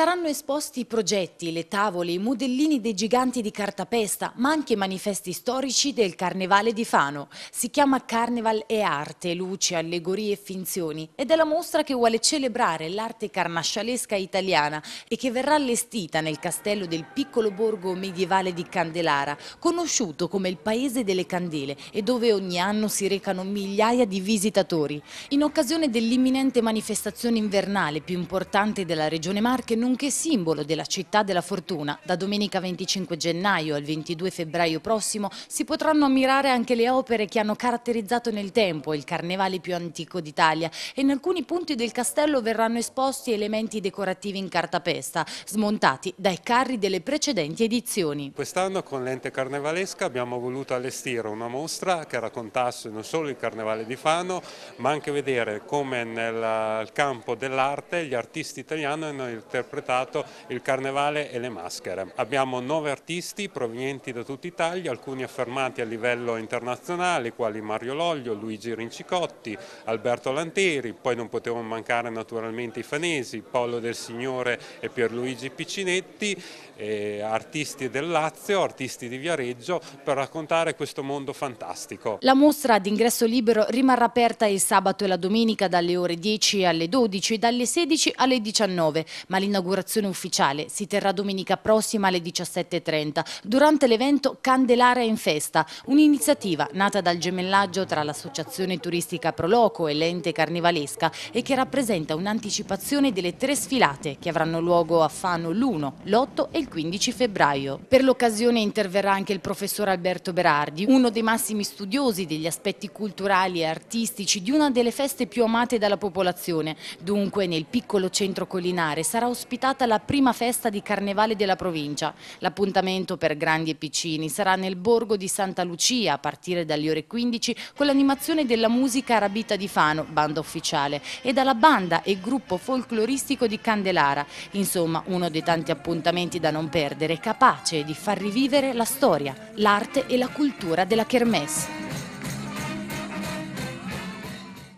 Saranno esposti i progetti, le tavole, i modellini dei giganti di cartapesta, ma anche i manifesti storici del Carnevale di Fano. Si chiama Carneval e Arte, luci, allegorie e finzioni ed è la mostra che vuole celebrare l'arte carnascialesca italiana e che verrà allestita nel castello del piccolo borgo medievale di Candelara, conosciuto come il paese delle candele e dove ogni anno si recano migliaia di visitatori. In occasione dell'imminente manifestazione invernale più importante della regione Marche, non nonché simbolo della città della fortuna. Da domenica 25 gennaio al 22 febbraio prossimo si potranno ammirare anche le opere che hanno caratterizzato nel tempo il carnevale più antico d'Italia e in alcuni punti del castello verranno esposti elementi decorativi in cartapesta, smontati dai carri delle precedenti edizioni. Quest'anno con l'ente carnevalesca abbiamo voluto allestire una mostra che raccontasse non solo il carnevale di Fano, ma anche vedere come nel campo dell'arte gli artisti italiani hanno interpretato interpretato il carnevale e le maschere. Abbiamo nove artisti provenienti da tutta Italia, alcuni affermati a livello internazionale, quali Mario Loglio, Luigi Rincicotti, Alberto Lanteri, poi non potevano mancare naturalmente i fanesi, Paolo Del Signore e Pierluigi Piccinetti, eh, artisti del Lazio, artisti di Viareggio, per raccontare questo mondo fantastico. La mostra d'ingresso libero rimarrà aperta il sabato e la domenica dalle ore 10 alle 12 e dalle 16 alle 19, ma l'inaugurazione L'inaugurazione ufficiale si terrà domenica prossima alle 17.30. Durante l'evento Candelaria in Festa, un'iniziativa nata dal gemellaggio tra l'associazione turistica Proloco e l'ente carnivalesca e che rappresenta un'anticipazione delle tre sfilate che avranno luogo a Fano l'1, l'8 e il 15 febbraio. Per l'occasione interverrà anche il professor Alberto Berardi, uno dei massimi studiosi degli aspetti culturali e artistici di una delle feste più amate dalla popolazione. Dunque nel piccolo centro collinare sarà ospitato ospitata la prima festa di Carnevale della provincia. L'appuntamento per grandi e piccini sarà nel borgo di Santa Lucia a partire dalle ore 15 con l'animazione della musica Arabita di Fano, banda ufficiale, e dalla banda e gruppo folcloristico di Candelara. Insomma, uno dei tanti appuntamenti da non perdere, capace di far rivivere la storia, l'arte e la cultura della Kermesse.